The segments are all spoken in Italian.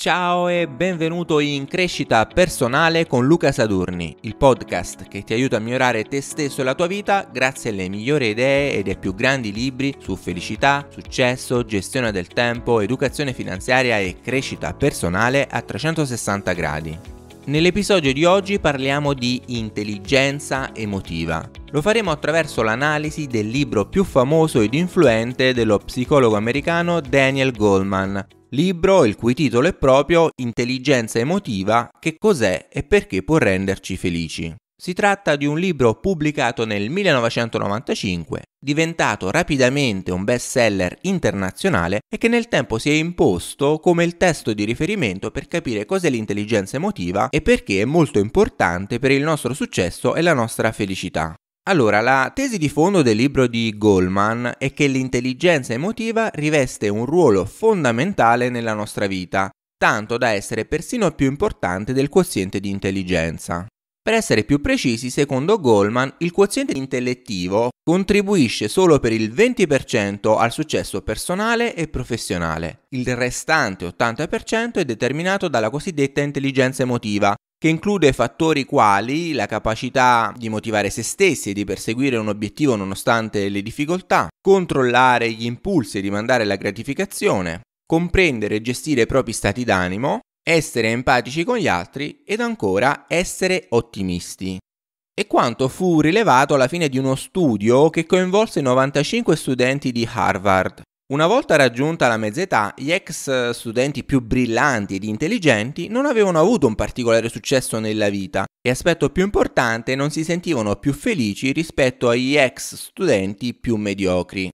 Ciao e benvenuto in Crescita Personale con Luca Sadurni, il podcast che ti aiuta a migliorare te stesso e la tua vita grazie alle migliori idee ed ai più grandi libri su felicità, successo, gestione del tempo, educazione finanziaria e crescita personale a 360 gradi. Nell'episodio di oggi parliamo di intelligenza emotiva. Lo faremo attraverso l'analisi del libro più famoso ed influente dello psicologo americano Daniel Goldman, libro il cui titolo è proprio Intelligenza emotiva, che cos'è e perché può renderci felici. Si tratta di un libro pubblicato nel 1995, diventato rapidamente un best seller internazionale e che nel tempo si è imposto come il testo di riferimento per capire cos'è l'intelligenza emotiva e perché è molto importante per il nostro successo e la nostra felicità. Allora, la tesi di fondo del libro di Goldman è che l'intelligenza emotiva riveste un ruolo fondamentale nella nostra vita, tanto da essere persino più importante del quoziente di intelligenza. Per essere più precisi, secondo Goldman, il quoziente intellettivo contribuisce solo per il 20% al successo personale e professionale. Il restante 80% è determinato dalla cosiddetta intelligenza emotiva, che include fattori quali la capacità di motivare se stessi e di perseguire un obiettivo nonostante le difficoltà, controllare gli impulsi e rimandare la gratificazione, comprendere e gestire i propri stati d'animo, essere empatici con gli altri ed ancora essere ottimisti. E quanto fu rilevato alla fine di uno studio che coinvolse 95 studenti di Harvard, una volta raggiunta la mezz'età, gli ex studenti più brillanti ed intelligenti non avevano avuto un particolare successo nella vita e aspetto più importante non si sentivano più felici rispetto agli ex studenti più mediocri.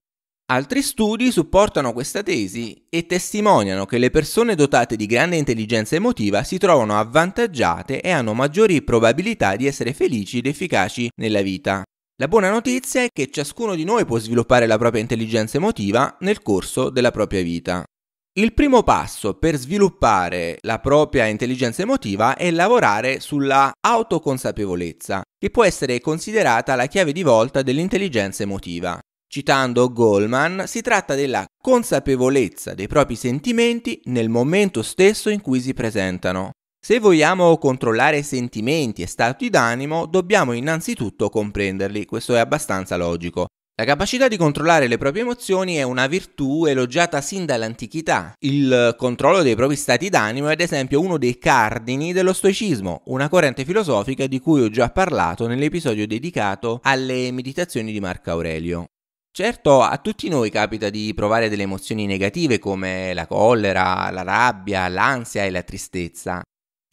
Altri studi supportano questa tesi e testimoniano che le persone dotate di grande intelligenza emotiva si trovano avvantaggiate e hanno maggiori probabilità di essere felici ed efficaci nella vita. La buona notizia è che ciascuno di noi può sviluppare la propria intelligenza emotiva nel corso della propria vita. Il primo passo per sviluppare la propria intelligenza emotiva è lavorare sulla autoconsapevolezza, che può essere considerata la chiave di volta dell'intelligenza emotiva. Citando Goldman, si tratta della consapevolezza dei propri sentimenti nel momento stesso in cui si presentano. Se vogliamo controllare sentimenti e stati d'animo, dobbiamo innanzitutto comprenderli, questo è abbastanza logico. La capacità di controllare le proprie emozioni è una virtù elogiata sin dall'antichità. Il controllo dei propri stati d'animo è ad esempio uno dei cardini dello stoicismo, una corrente filosofica di cui ho già parlato nell'episodio dedicato alle meditazioni di Marco Aurelio. Certo, a tutti noi capita di provare delle emozioni negative come la collera, la rabbia, l'ansia e la tristezza.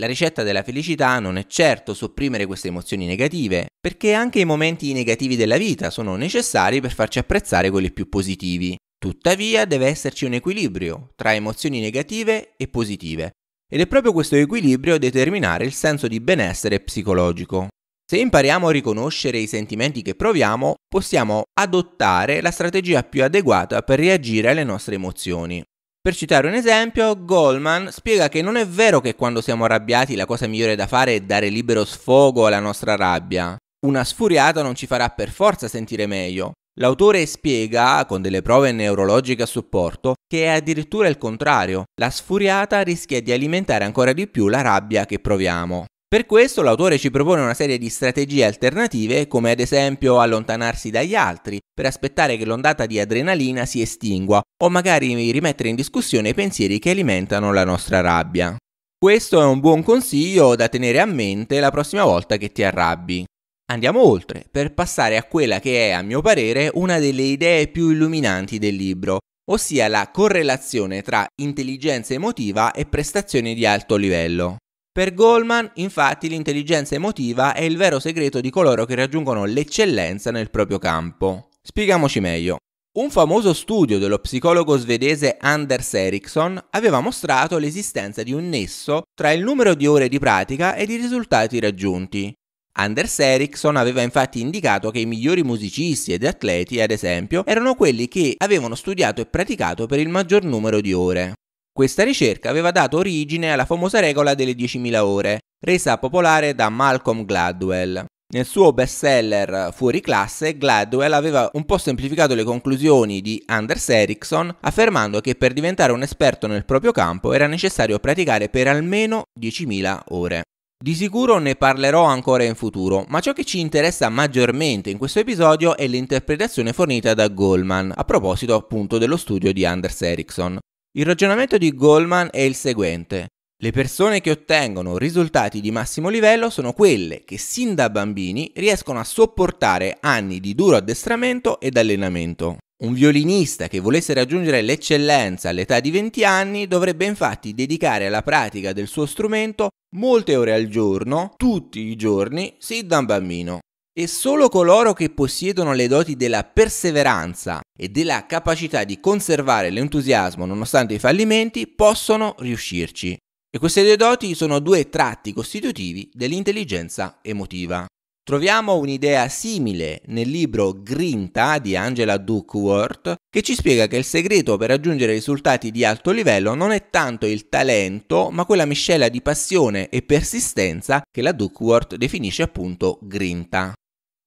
La ricetta della felicità non è certo sopprimere queste emozioni negative, perché anche i momenti negativi della vita sono necessari per farci apprezzare quelli più positivi. Tuttavia deve esserci un equilibrio tra emozioni negative e positive, ed è proprio questo equilibrio a determinare il senso di benessere psicologico. Se impariamo a riconoscere i sentimenti che proviamo, possiamo adottare la strategia più adeguata per reagire alle nostre emozioni. Per citare un esempio, Goldman spiega che non è vero che quando siamo arrabbiati la cosa migliore da fare è dare libero sfogo alla nostra rabbia. Una sfuriata non ci farà per forza sentire meglio. L'autore spiega, con delle prove neurologiche a supporto, che è addirittura il contrario. La sfuriata rischia di alimentare ancora di più la rabbia che proviamo. Per questo l'autore ci propone una serie di strategie alternative, come ad esempio allontanarsi dagli altri, per aspettare che l'ondata di adrenalina si estingua, o magari rimettere in discussione i pensieri che alimentano la nostra rabbia. Questo è un buon consiglio da tenere a mente la prossima volta che ti arrabbi. Andiamo oltre, per passare a quella che è, a mio parere, una delle idee più illuminanti del libro, ossia la correlazione tra intelligenza emotiva e prestazioni di alto livello. Per Goldman, infatti, l'intelligenza emotiva è il vero segreto di coloro che raggiungono l'eccellenza nel proprio campo. Spieghiamoci meglio. Un famoso studio dello psicologo svedese Anders Eriksson aveva mostrato l'esistenza di un nesso tra il numero di ore di pratica ed i risultati raggiunti. Anders Eriksson aveva infatti indicato che i migliori musicisti ed atleti, ad esempio, erano quelli che avevano studiato e praticato per il maggior numero di ore. Questa ricerca aveva dato origine alla famosa regola delle 10.000 ore, resa popolare da Malcolm Gladwell. Nel suo bestseller Fuori classe, Gladwell aveva un po' semplificato le conclusioni di Anders Ericsson, affermando che per diventare un esperto nel proprio campo era necessario praticare per almeno 10.000 ore. Di sicuro ne parlerò ancora in futuro, ma ciò che ci interessa maggiormente in questo episodio è l'interpretazione fornita da Goldman, a proposito appunto dello studio di Anders Ericsson. Il ragionamento di Goldman è il seguente. Le persone che ottengono risultati di massimo livello sono quelle che sin da bambini riescono a sopportare anni di duro addestramento ed allenamento. Un violinista che volesse raggiungere l'eccellenza all'età di 20 anni dovrebbe infatti dedicare alla pratica del suo strumento molte ore al giorno, tutti i giorni, sin da un bambino. E solo coloro che possiedono le doti della perseveranza e della capacità di conservare l'entusiasmo nonostante i fallimenti possono riuscirci. E queste due doti sono due tratti costitutivi dell'intelligenza emotiva. Troviamo un'idea simile nel libro Grinta di Angela Duckworth, che ci spiega che il segreto per raggiungere risultati di alto livello non è tanto il talento, ma quella miscela di passione e persistenza che la Duckworth definisce appunto Grinta.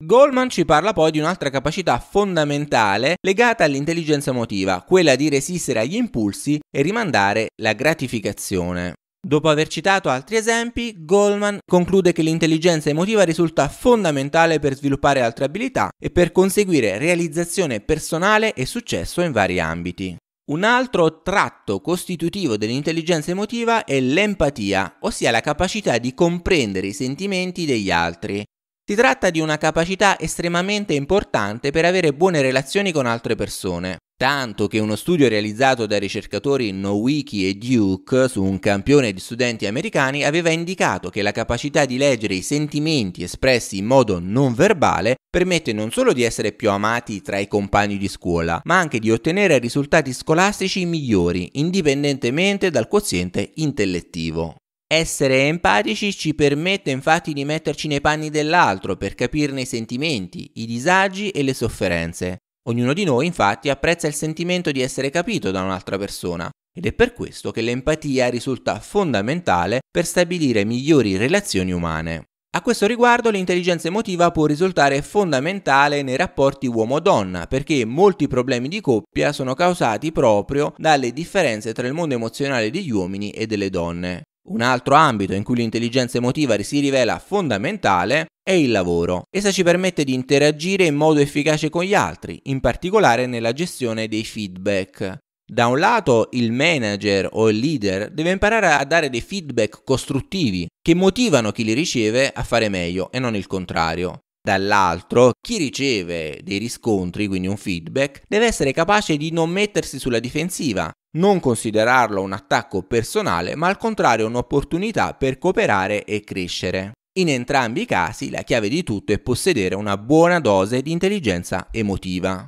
Goldman ci parla poi di un'altra capacità fondamentale legata all'intelligenza emotiva, quella di resistere agli impulsi e rimandare la gratificazione. Dopo aver citato altri esempi, Goldman conclude che l'intelligenza emotiva risulta fondamentale per sviluppare altre abilità e per conseguire realizzazione personale e successo in vari ambiti. Un altro tratto costitutivo dell'intelligenza emotiva è l'empatia, ossia la capacità di comprendere i sentimenti degli altri. Si tratta di una capacità estremamente importante per avere buone relazioni con altre persone. Tanto che uno studio realizzato dai ricercatori Nowicki e Duke su un campione di studenti americani aveva indicato che la capacità di leggere i sentimenti espressi in modo non verbale permette non solo di essere più amati tra i compagni di scuola, ma anche di ottenere risultati scolastici migliori, indipendentemente dal quoziente intellettivo. Essere empatici ci permette infatti di metterci nei panni dell'altro per capirne i sentimenti, i disagi e le sofferenze. Ognuno di noi infatti apprezza il sentimento di essere capito da un'altra persona ed è per questo che l'empatia risulta fondamentale per stabilire migliori relazioni umane. A questo riguardo l'intelligenza emotiva può risultare fondamentale nei rapporti uomo-donna perché molti problemi di coppia sono causati proprio dalle differenze tra il mondo emozionale degli uomini e delle donne. Un altro ambito in cui l'intelligenza emotiva si rivela fondamentale è il lavoro. Essa ci permette di interagire in modo efficace con gli altri, in particolare nella gestione dei feedback. Da un lato il manager o il leader deve imparare a dare dei feedback costruttivi che motivano chi li riceve a fare meglio e non il contrario. Dall'altro, chi riceve dei riscontri, quindi un feedback, deve essere capace di non mettersi sulla difensiva non considerarlo un attacco personale, ma al contrario un'opportunità per cooperare e crescere. In entrambi i casi la chiave di tutto è possedere una buona dose di intelligenza emotiva.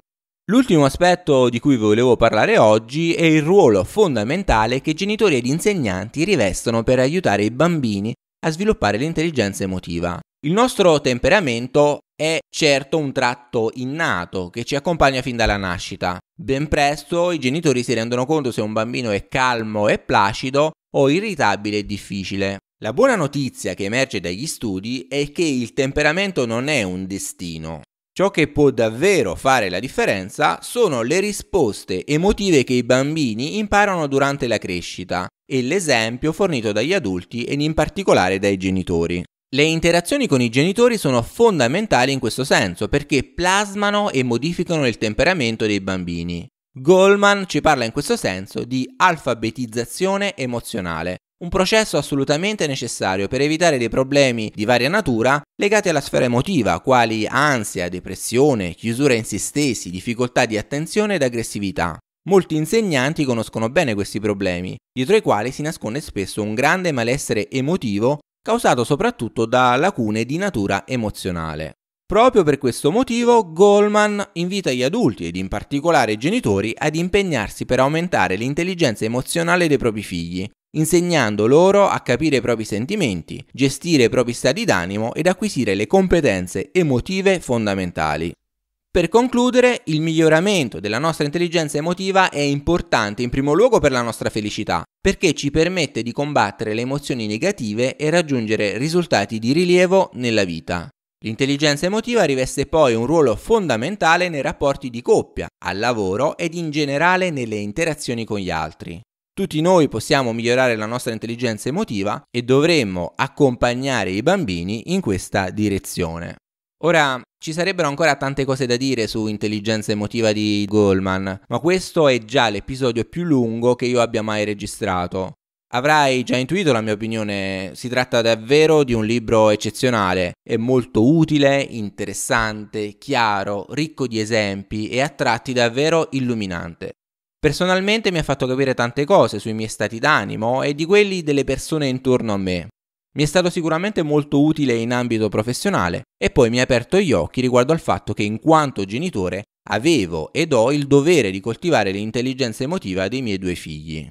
L'ultimo aspetto di cui volevo parlare oggi è il ruolo fondamentale che genitori ed insegnanti rivestono per aiutare i bambini a sviluppare l'intelligenza emotiva. Il nostro temperamento è certo un tratto innato che ci accompagna fin dalla nascita. Ben presto i genitori si rendono conto se un bambino è calmo e placido o irritabile e difficile. La buona notizia che emerge dagli studi è che il temperamento non è un destino. Ciò che può davvero fare la differenza sono le risposte emotive che i bambini imparano durante la crescita e l'esempio fornito dagli adulti ed in particolare dai genitori. Le interazioni con i genitori sono fondamentali in questo senso perché plasmano e modificano il temperamento dei bambini. Goldman ci parla in questo senso di alfabetizzazione emozionale, un processo assolutamente necessario per evitare dei problemi di varia natura legati alla sfera emotiva, quali ansia, depressione, chiusura in se stessi, difficoltà di attenzione ed aggressività. Molti insegnanti conoscono bene questi problemi, dietro i quali si nasconde spesso un grande malessere emotivo causato soprattutto da lacune di natura emozionale. Proprio per questo motivo Goldman invita gli adulti ed in particolare i genitori ad impegnarsi per aumentare l'intelligenza emozionale dei propri figli, insegnando loro a capire i propri sentimenti, gestire i propri stati d'animo ed acquisire le competenze emotive fondamentali. Per concludere, il miglioramento della nostra intelligenza emotiva è importante in primo luogo per la nostra felicità, perché ci permette di combattere le emozioni negative e raggiungere risultati di rilievo nella vita. L'intelligenza emotiva riveste poi un ruolo fondamentale nei rapporti di coppia, al lavoro ed in generale nelle interazioni con gli altri. Tutti noi possiamo migliorare la nostra intelligenza emotiva e dovremmo accompagnare i bambini in questa direzione. Ora, ci sarebbero ancora tante cose da dire su intelligenza emotiva di Goldman, ma questo è già l'episodio più lungo che io abbia mai registrato. Avrai già intuito la mia opinione, si tratta davvero di un libro eccezionale, è molto utile, interessante, chiaro, ricco di esempi e a tratti davvero illuminante. Personalmente mi ha fatto capire tante cose sui miei stati d'animo e di quelli delle persone intorno a me. Mi è stato sicuramente molto utile in ambito professionale e poi mi ha aperto gli occhi riguardo al fatto che in quanto genitore avevo ed ho il dovere di coltivare l'intelligenza emotiva dei miei due figli.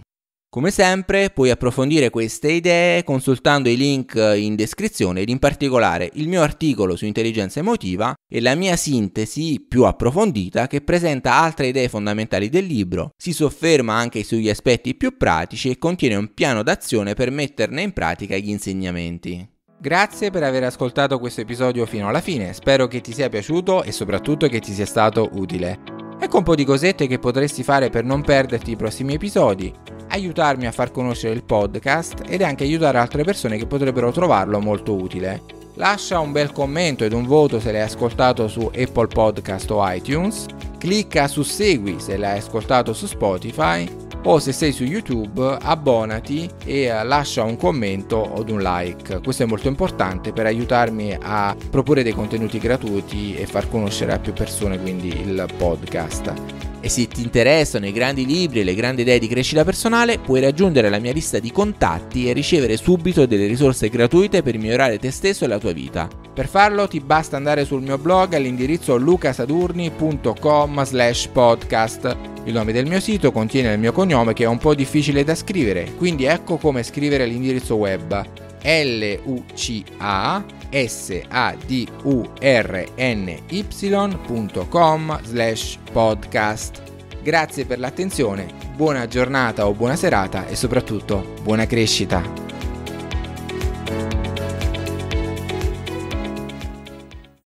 Come sempre puoi approfondire queste idee consultando i link in descrizione ed in particolare il mio articolo su intelligenza emotiva e la mia sintesi più approfondita che presenta altre idee fondamentali del libro, si sofferma anche sugli aspetti più pratici e contiene un piano d'azione per metterne in pratica gli insegnamenti. Grazie per aver ascoltato questo episodio fino alla fine, spero che ti sia piaciuto e soprattutto che ti sia stato utile. Ecco un po' di cosette che potresti fare per non perderti i prossimi episodi, aiutarmi a far conoscere il podcast ed anche aiutare altre persone che potrebbero trovarlo molto utile. Lascia un bel commento ed un voto se l'hai ascoltato su Apple Podcast o iTunes, clicca su Segui se l'hai ascoltato su Spotify o se sei su YouTube abbonati e lascia un commento o un like. Questo è molto importante per aiutarmi a proporre dei contenuti gratuiti e far conoscere a più persone quindi il podcast. E se ti interessano i grandi libri e le grandi idee di crescita personale, puoi raggiungere la mia lista di contatti e ricevere subito delle risorse gratuite per migliorare te stesso e la tua vita. Per farlo ti basta andare sul mio blog all'indirizzo lucasadurni.com slash podcast. Il nome del mio sito contiene il mio cognome che è un po' difficile da scrivere, quindi ecco come scrivere l'indirizzo web. L-U-C-A s a d u sadurny.com slash podcast. Grazie per l'attenzione, buona giornata o buona serata e soprattutto buona crescita.